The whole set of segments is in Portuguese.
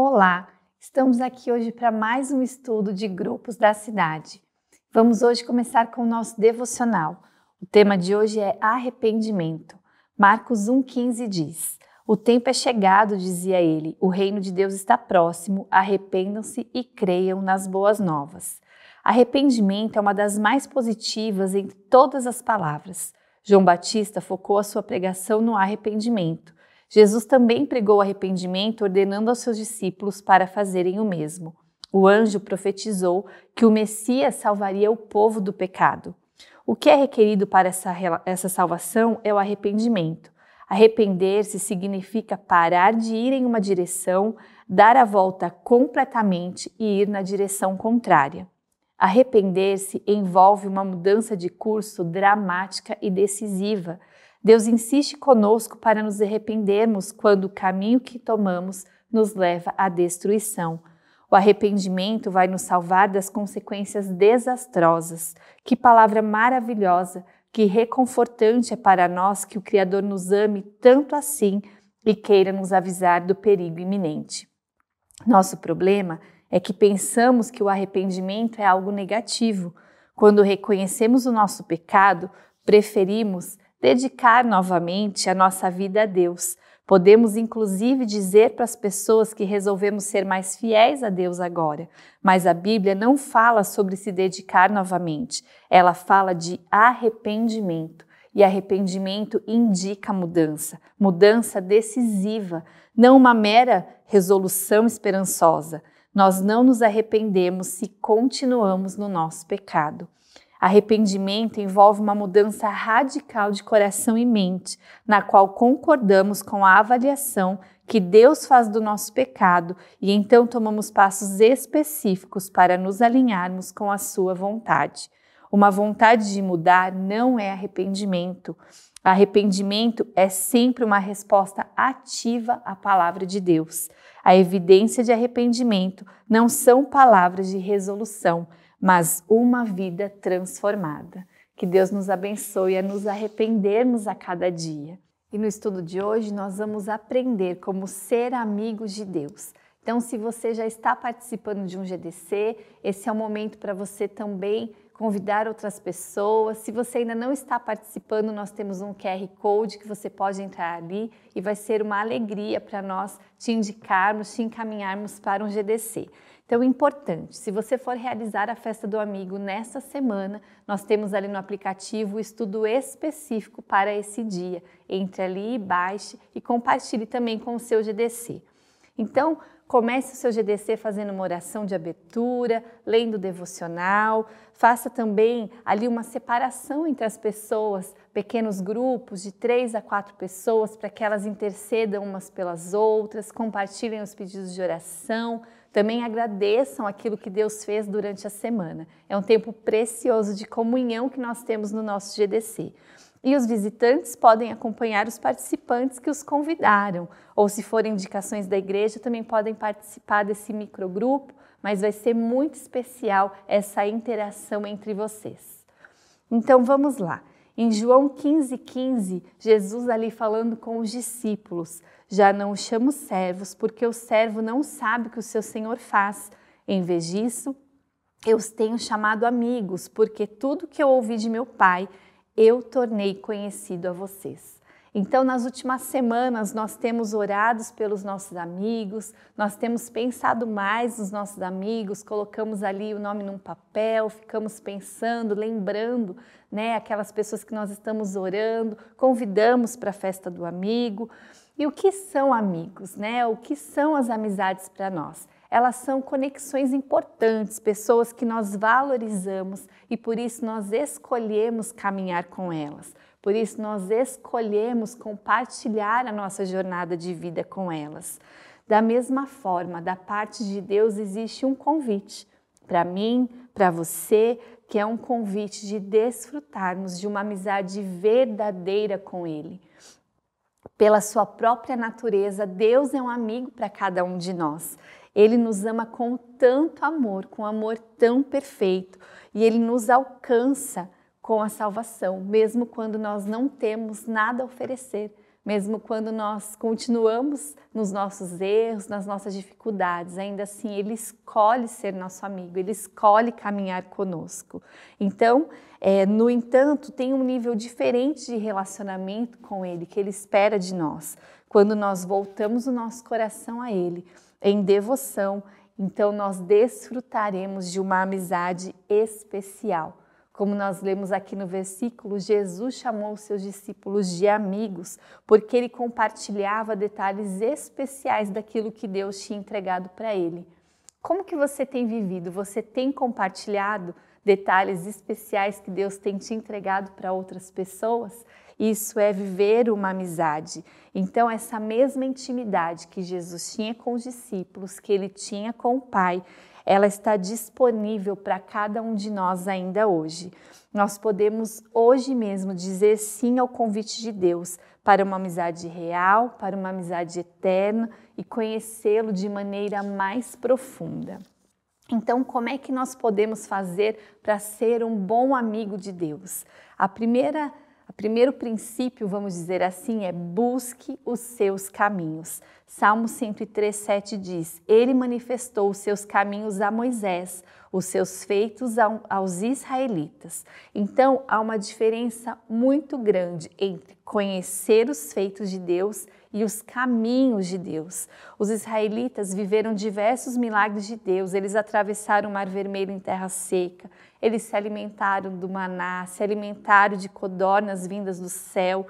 Olá, estamos aqui hoje para mais um estudo de grupos da cidade. Vamos hoje começar com o nosso devocional. O tema de hoje é arrependimento. Marcos 1,15 diz: O tempo é chegado, dizia ele, o reino de Deus está próximo, arrependam-se e creiam nas boas novas. Arrependimento é uma das mais positivas entre todas as palavras. João Batista focou a sua pregação no arrependimento. Jesus também pregou arrependimento, ordenando aos seus discípulos para fazerem o mesmo. O anjo profetizou que o Messias salvaria o povo do pecado. O que é requerido para essa, essa salvação é o arrependimento. Arrepender-se significa parar de ir em uma direção, dar a volta completamente e ir na direção contrária. Arrepender-se envolve uma mudança de curso dramática e decisiva, Deus insiste conosco para nos arrependermos quando o caminho que tomamos nos leva à destruição. O arrependimento vai nos salvar das consequências desastrosas. Que palavra maravilhosa, que reconfortante é para nós que o Criador nos ame tanto assim e queira nos avisar do perigo iminente. Nosso problema é que pensamos que o arrependimento é algo negativo. Quando reconhecemos o nosso pecado, preferimos dedicar novamente a nossa vida a Deus. Podemos inclusive dizer para as pessoas que resolvemos ser mais fiéis a Deus agora, mas a Bíblia não fala sobre se dedicar novamente, ela fala de arrependimento. E arrependimento indica mudança, mudança decisiva, não uma mera resolução esperançosa. Nós não nos arrependemos se continuamos no nosso pecado. Arrependimento envolve uma mudança radical de coração e mente, na qual concordamos com a avaliação que Deus faz do nosso pecado e então tomamos passos específicos para nos alinharmos com a Sua vontade. Uma vontade de mudar não é arrependimento. Arrependimento é sempre uma resposta ativa à palavra de Deus. A evidência de arrependimento não são palavras de resolução, mas uma vida transformada. Que Deus nos abençoe a nos arrependermos a cada dia. E no estudo de hoje nós vamos aprender como ser amigos de Deus. Então, se você já está participando de um GDC, esse é o momento para você também convidar outras pessoas. Se você ainda não está participando, nós temos um QR Code que você pode entrar ali e vai ser uma alegria para nós te indicarmos, te encaminharmos para um GDC. Então, é importante, se você for realizar a festa do amigo nessa semana, nós temos ali no aplicativo o estudo específico para esse dia. Entre ali e baixe e compartilhe também com o seu GDC. Então, comece o seu GDC fazendo uma oração de abertura, lendo o devocional, faça também ali uma separação entre as pessoas, pequenos grupos de três a quatro pessoas, para que elas intercedam umas pelas outras, compartilhem os pedidos de oração, também agradeçam aquilo que Deus fez durante a semana. É um tempo precioso de comunhão que nós temos no nosso GDC. E os visitantes podem acompanhar os participantes que os convidaram, ou se forem indicações da igreja, também podem participar desse microgrupo, mas vai ser muito especial essa interação entre vocês. Então vamos lá. Em João 15,15, 15, Jesus ali falando com os discípulos, já não os chamo servos, porque o servo não sabe o que o seu senhor faz. Em vez disso, eu os tenho chamado amigos, porque tudo que eu ouvi de meu pai eu tornei conhecido a vocês. Então, nas últimas semanas, nós temos orado pelos nossos amigos, nós temos pensado mais nos nossos amigos, colocamos ali o nome num papel, ficamos pensando, lembrando né, aquelas pessoas que nós estamos orando, convidamos para a festa do amigo. E o que são amigos, né? O que são as amizades para nós? Elas são conexões importantes, pessoas que nós valorizamos e por isso nós escolhemos caminhar com elas. Por isso nós escolhemos compartilhar a nossa jornada de vida com elas. Da mesma forma, da parte de Deus existe um convite para mim, para você, que é um convite de desfrutarmos de uma amizade verdadeira com Ele pela sua própria natureza, Deus é um amigo para cada um de nós. Ele nos ama com tanto amor, com amor tão perfeito, e ele nos alcança com a salvação, mesmo quando nós não temos nada a oferecer. Mesmo quando nós continuamos nos nossos erros, nas nossas dificuldades, ainda assim Ele escolhe ser nosso amigo, Ele escolhe caminhar conosco. Então, é, no entanto, tem um nível diferente de relacionamento com Ele que Ele espera de nós, quando nós voltamos o nosso coração a Ele em devoção. Então, nós desfrutaremos de uma amizade especial como nós lemos aqui no versículo, Jesus chamou seus discípulos de amigos, porque ele compartilhava detalhes especiais daquilo que Deus tinha entregado para ele. Como que você tem vivido? Você tem compartilhado detalhes especiais que Deus tem te entregado para outras pessoas? Isso é viver uma amizade. Então, essa mesma intimidade que Jesus tinha com os discípulos, que ele tinha com o Pai, ela está disponível para cada um de nós ainda hoje. Nós podemos hoje mesmo dizer sim ao convite de Deus para uma amizade real, para uma amizade eterna e conhecê-lo de maneira mais profunda. Então, como é que nós podemos fazer para ser um bom amigo de Deus? A primeira o primeiro princípio, vamos dizer assim, é busque os seus caminhos. Salmo 103, 7 diz: Ele manifestou os seus caminhos a Moisés, os seus feitos aos israelitas. Então, há uma diferença muito grande entre conhecer os feitos de Deus e os caminhos de Deus. Os israelitas viveram diversos milagres de Deus, eles atravessaram o Mar Vermelho em terra seca, eles se alimentaram do maná, se alimentaram de codornas vindas do céu.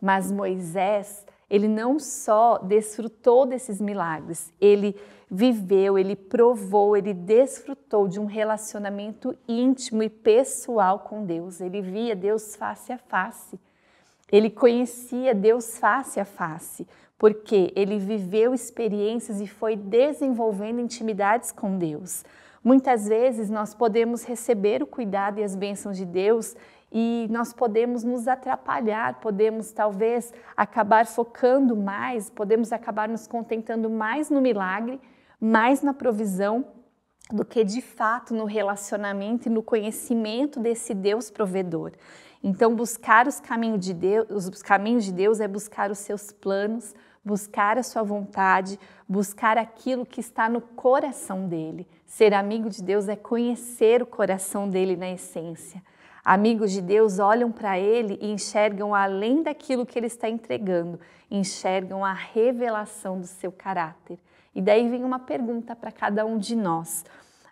Mas Moisés ele não só desfrutou desses milagres, ele viveu, ele provou, ele desfrutou de um relacionamento íntimo e pessoal com Deus. Ele via Deus face a face. Ele conhecia Deus face a face, porque ele viveu experiências e foi desenvolvendo intimidades com Deus. Muitas vezes nós podemos receber o cuidado e as bênçãos de Deus e nós podemos nos atrapalhar, podemos talvez acabar focando mais, podemos acabar nos contentando mais no milagre, mais na provisão do que de fato no relacionamento e no conhecimento desse Deus provedor. Então, buscar os caminhos de Deus, os caminhos de Deus é buscar os seus planos, buscar a sua vontade, buscar aquilo que está no coração dele. Ser amigo de Deus é conhecer o coração dele na essência. Amigos de Deus olham para ele e enxergam além daquilo que ele está entregando, enxergam a revelação do seu caráter. E daí vem uma pergunta para cada um de nós.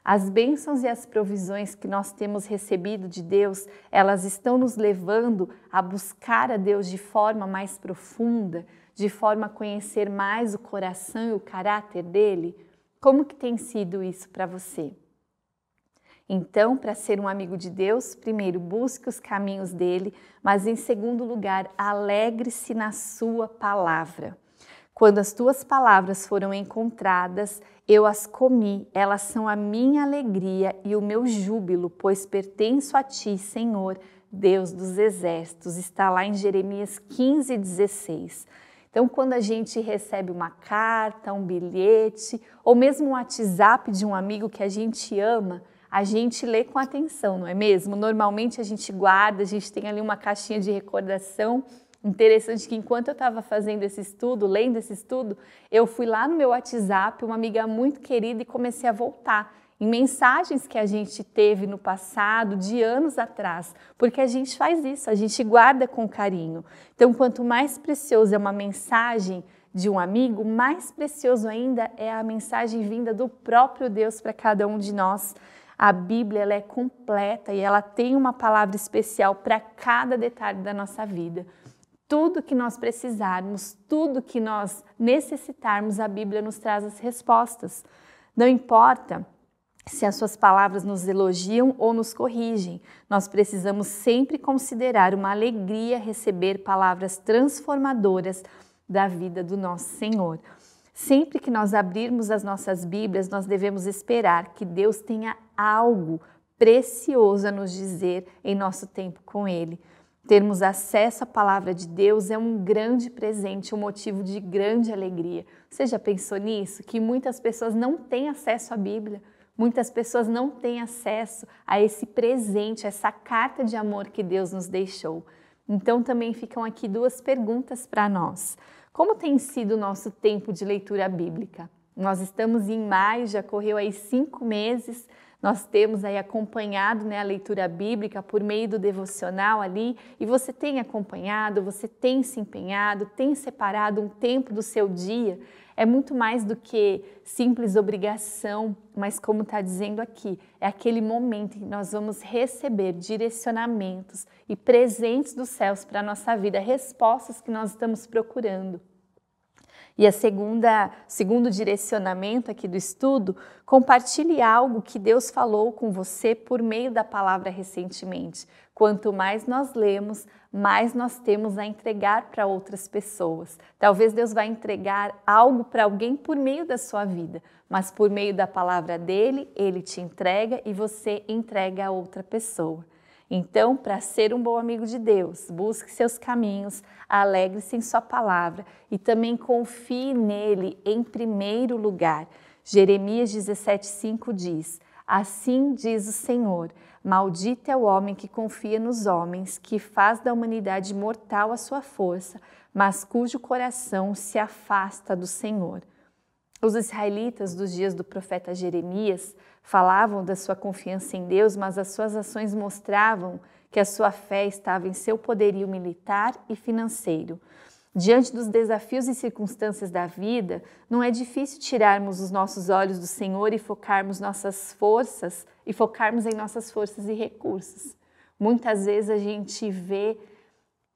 As bênçãos e as provisões que nós temos recebido de Deus, elas estão nos levando a buscar a Deus de forma mais profunda, de forma a conhecer mais o coração e o caráter dele? Como que tem sido isso para você? Então, para ser um amigo de Deus, primeiro busque os caminhos dele, mas em segundo lugar, alegre-se na sua palavra. Quando as tuas palavras foram encontradas, eu as comi, elas são a minha alegria e o meu júbilo, pois pertenço a ti, Senhor, Deus dos exércitos. Está lá em Jeremias 15, 16. Então, quando a gente recebe uma carta, um bilhete, ou mesmo um WhatsApp de um amigo que a gente ama, a gente lê com atenção, não é mesmo? Normalmente a gente guarda, a gente tem ali uma caixinha de recordação. Interessante que enquanto eu estava fazendo esse estudo, lendo esse estudo, eu fui lá no meu WhatsApp, uma amiga muito querida, e comecei a voltar em mensagens que a gente teve no passado, de anos atrás, porque a gente faz isso, a gente guarda com carinho. Então, quanto mais preciosa é uma mensagem de um amigo, mais precioso ainda é a mensagem vinda do próprio Deus para cada um de nós. A Bíblia ela é completa e ela tem uma palavra especial para cada detalhe da nossa vida. Tudo que nós precisarmos, tudo que nós necessitarmos, a Bíblia nos traz as respostas. Não importa se as suas palavras nos elogiam ou nos corrigem. Nós precisamos sempre considerar uma alegria receber palavras transformadoras da vida do nosso Senhor. Sempre que nós abrirmos as nossas Bíblias, nós devemos esperar que Deus tenha algo precioso a nos dizer em nosso tempo com Ele. Termos acesso à palavra de Deus é um grande presente, um motivo de grande alegria. Você já pensou nisso? Que muitas pessoas não têm acesso à Bíblia, muitas pessoas não têm acesso a esse presente, a essa carta de amor que Deus nos deixou. Então também ficam aqui duas perguntas para nós. Como tem sido o nosso tempo de leitura bíblica? Nós estamos em maio, já correu aí cinco meses. Nós temos aí acompanhado né, a leitura bíblica por meio do devocional ali, e você tem acompanhado, você tem se empenhado, tem separado um tempo do seu dia é muito mais do que simples obrigação, mas como está dizendo aqui, é aquele momento em que nós vamos receber direcionamentos e presentes dos céus para a nossa vida, respostas que nós estamos procurando. E a segunda, segundo direcionamento aqui do estudo, compartilhe algo que Deus falou com você por meio da palavra recentemente. Quanto mais nós lemos, mais nós temos a entregar para outras pessoas. Talvez Deus vá entregar algo para alguém por meio da sua vida, mas por meio da palavra dele, ele te entrega e você entrega a outra pessoa. Então, para ser um bom amigo de Deus, busque seus caminhos, alegre-se em Sua palavra e também confie nele em primeiro lugar. Jeremias 17,5 diz: Assim diz o Senhor: Maldito é o homem que confia nos homens, que faz da humanidade mortal a sua força, mas cujo coração se afasta do Senhor. Os israelitas dos dias do profeta Jeremias Falavam da sua confiança em Deus, mas as suas ações mostravam que a sua fé estava em seu poderio militar e financeiro. Diante dos desafios e circunstâncias da vida, não é difícil tirarmos os nossos olhos do Senhor e focarmos nossas forças e focarmos em nossas forças e recursos. Muitas vezes a gente vê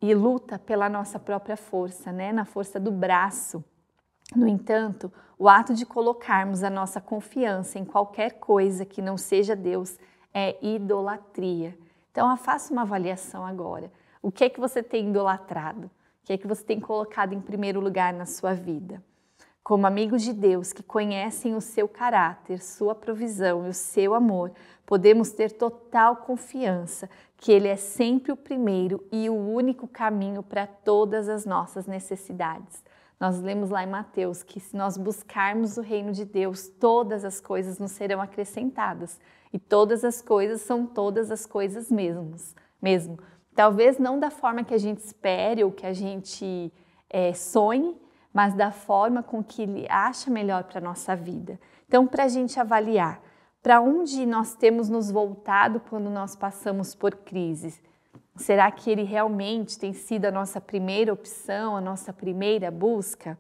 e luta pela nossa própria força, né? Na força do braço, no entanto, o ato de colocarmos a nossa confiança em qualquer coisa que não seja Deus é idolatria. Então, faça uma avaliação agora. O que é que você tem idolatrado? O que é que você tem colocado em primeiro lugar na sua vida? Como amigos de Deus que conhecem o seu caráter, sua provisão e o seu amor, podemos ter total confiança que Ele é sempre o primeiro e o único caminho para todas as nossas necessidades. Nós lemos lá em Mateus que se nós buscarmos o reino de Deus, todas as coisas nos serão acrescentadas. E todas as coisas são todas as coisas mesmos, mesmo. Talvez não da forma que a gente espere ou que a gente é, sonhe, mas da forma com que ele acha melhor para a nossa vida. Então, para a gente avaliar, para onde nós temos nos voltado quando nós passamos por crises? Será que ele realmente tem sido a nossa primeira opção, a nossa primeira busca?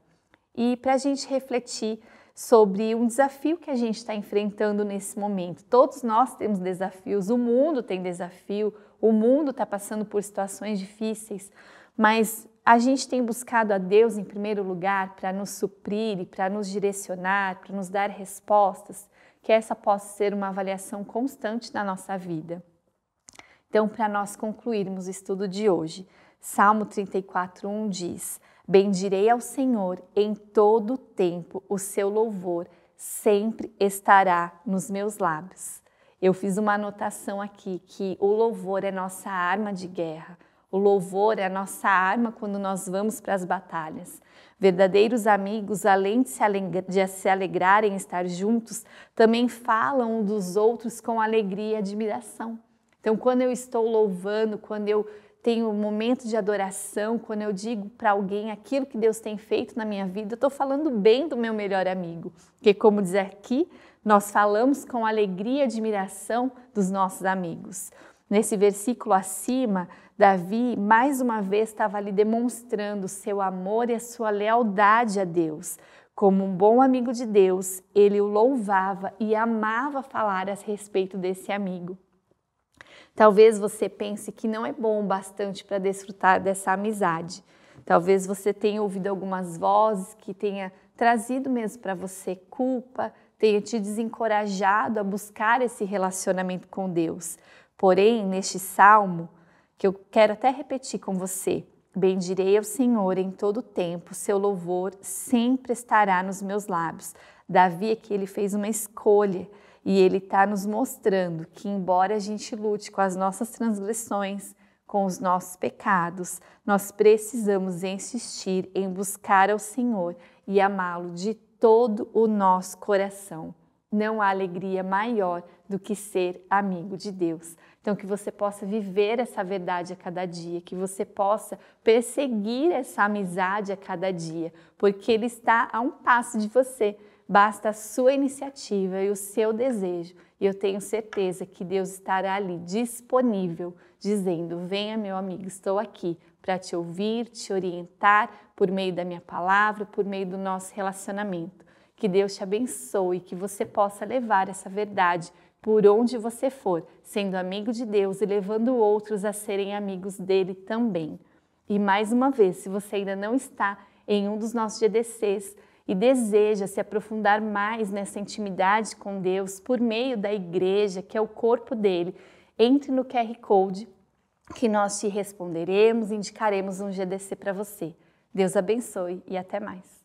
E para a gente refletir sobre um desafio que a gente está enfrentando nesse momento. Todos nós temos desafios, o mundo tem desafio, o mundo está passando por situações difíceis, mas a gente tem buscado a Deus em primeiro lugar para nos suprir e para nos direcionar, para nos dar respostas, que essa possa ser uma avaliação constante na nossa vida. Então, para nós concluirmos o estudo de hoje, Salmo 34:1 diz: Bendirei ao Senhor em todo tempo, o seu louvor sempre estará nos meus lábios. Eu fiz uma anotação aqui que o louvor é nossa arma de guerra. O louvor é a nossa arma quando nós vamos para as batalhas. Verdadeiros amigos, além de se, de se alegrarem em estar juntos, também falam um dos outros com alegria e admiração. Então, quando eu estou louvando, quando eu tenho um momento de adoração, quando eu digo para alguém aquilo que Deus tem feito na minha vida, eu estou falando bem do meu melhor amigo. Porque, como diz aqui, nós falamos com alegria e admiração dos nossos amigos. Nesse versículo acima, Davi mais uma vez estava ali demonstrando o seu amor e a sua lealdade a Deus. Como um bom amigo de Deus, ele o louvava e amava falar a respeito desse amigo. Talvez você pense que não é bom o bastante para desfrutar dessa amizade. Talvez você tenha ouvido algumas vozes que tenha trazido mesmo para você culpa, tenha te desencorajado a buscar esse relacionamento com Deus. Porém, neste salmo, que eu quero até repetir com você, bendirei ao Senhor em todo tempo, seu louvor sempre estará nos meus lábios. Davi aqui ele fez uma escolha e Ele está nos mostrando que, embora a gente lute com as nossas transgressões, com os nossos pecados, nós precisamos insistir em buscar ao Senhor e amá-lo de todo o nosso coração. Não há alegria maior do que ser amigo de Deus. Então, que você possa viver essa verdade a cada dia, que você possa perseguir essa amizade a cada dia, porque Ele está a um passo de você. Basta a sua iniciativa e o seu desejo, e eu tenho certeza que Deus estará ali disponível, dizendo: Venha, meu amigo, estou aqui para te ouvir, te orientar por meio da minha palavra, por meio do nosso relacionamento. Que Deus te abençoe e que você possa levar essa verdade por onde você for, sendo amigo de Deus e levando outros a serem amigos dele também. E mais uma vez, se você ainda não está em um dos nossos GDCs, e deseja se aprofundar mais nessa intimidade com Deus por meio da igreja, que é o corpo dele, entre no QR Code que nós te responderemos, indicaremos um GDC para você. Deus abençoe e até mais.